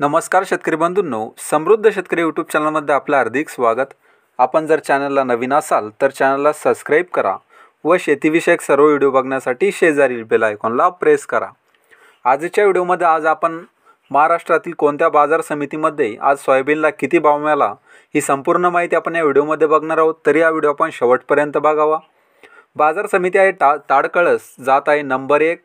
नमस्कार शेतकरी बंधूंनो समृद्ध शेतकरी यूट्यूब चॅनलमध्ये आपलं हार्दिक स्वागत आपण जर चॅनलला नवीन असाल तर चॅनलला सबस्क्राईब करा व शेतीविषयक सर्व व्हिडिओ बघण्यासाठी शेजारील बेल आयकॉनला प्रेस करा आजच्या व्हिडिओमध्ये आज आपण महाराष्ट्रातील कोणत्या बाजार समितीमध्ये आज सोयाबीनला किती भाव मिळाला ही संपूर्ण माहिती आपण या व्हिडिओमध्ये बघणार आहोत तरी हा व्हिडिओ आपण शेवटपर्यंत बघावा बाजार समिती आहे टा ताडकळस जात आहे नंबर एक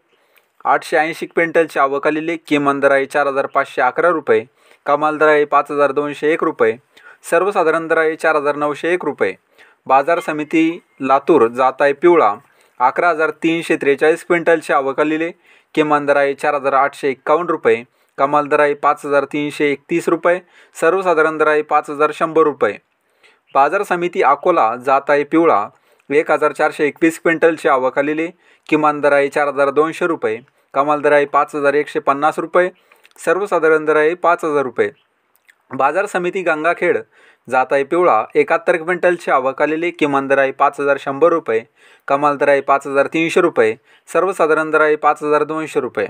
आठशे ऐंशी क्विंटलची आवक आलेली किमान दर चार हजार पाचशे अकरा रुपये कमाल दर पाच हजार दोनशे एक रुपये सर्वसाधारण दर चार हजार नऊशे एक रुपये बाजार समिती लातूर जात आहे पिवळा अकरा हजार तीनशे त्रेचाळीस क्विंटलची आवक आलेली किमान दर चार हजार आठशे एक्कावन्न रुपये कमाल दर पाच हजार तीनशे एकतीस रुपये सर्वसाधारण दर पाच हजार शंभर रुपये बाजार समिती अकोला जात आहे पिवळा एक हजार चारशे एकवीस क्विंटलची आवक आलेली किमान दर आहे चार हजार दोनशे रुपये कमाल दर आहे पाच हजार एकशे पन्नास रुपये सर्वसाधारण दर आहे पाच हजार रुपये बाजार समिती गंगाखेड जात आहे पिवळा एकाहत्तर क्विंटलची आवक आलेली किमान दर आहे पाच हजार शंभर रुपये कमाल दर आहे पाच हजार तीनशे रुपये सर्वसाधारण दर आहे पाच हजार दोनशे रुपये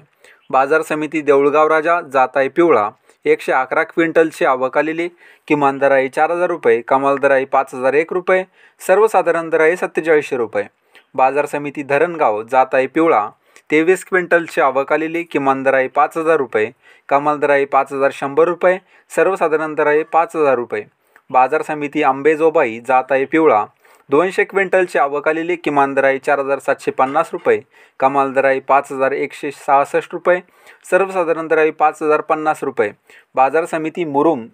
बाजार समिती देऊळगाव राजा जात आहे पिवळा एकशे अकरा क्विंटलची आवक आलेली किमान दराई चार हजार रुपये कमाल आहे पाच हजार एक रुपये सर्वसाधारण दराई सत्तेचाळीसशे रुपये बाजार समिती धरणगाव आहे पिवळा तेवीस क्विंटलची आवक आलेली किमान दराई पाच हजार रुपये कमाल आहे पाच हजार शंभर रुपये सर्वसाधारण दराई पाच हजार रुपये बाजार समिती आंबेजोबाई आहे पिवळा दोनशे क्विंटलची आवक आलेली किमान दराई चार हजार सातशे पन्नास रुपये कमाल दराई पाच हजार एकशे सहासष्ट रुपये सर्वसाधारण दराई पाच हजार पन्नास रुपये बाजार समिती मुरुम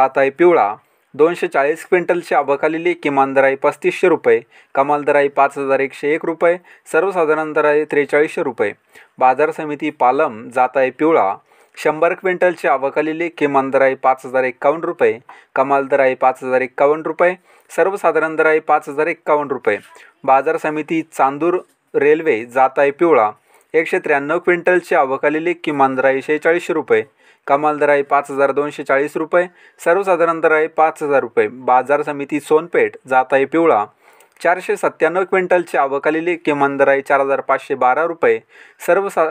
आहे पिवळा दोनशे चाळीस क्विंटलची आवक आलेली किमान दराई पस्तीसशे रुपये कमाल दराई पाच हजार एकशे एक रुपये सर्वसाधारण दराई त्रेचाळीसशे रुपये बाजार समिती पालम आहे पिवळा शंभर क्विंटलची आवक आलेली किमान दर आहे पाच हजार एकावन्न रुपये कमाल दर आहे पाच हजार एक्कावन्न रुपये सर्वसाधारण दर आहे पाच हजार एक्कावन्न रुपये बाजार समिती चांदूर रेल्वे जात आहे पिवळा एकशे त्र्याण्णव क्विंटलची आवक आलेली किमान दर आहे शेहेचाळीसशे रुपये कमाल दर आहे पाच हजार दोनशे चाळीस रुपये सर्वसाधारण दर आहे पाच हजार रुपये बाजार समिती सोनपेठ जात आहे पिवळा चारशे सत्त्याण्णव क्विंटलची आवक आलेली किमान दर आहे चार हजार पाचशे बारा रुपये सर्वसा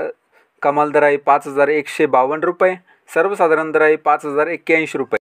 कमाल दर आहे पाच हजार एकशे बावन्न रुपये सर्वसाधारण दर आहे पाच हजार एक्क्याऐंशी रुपये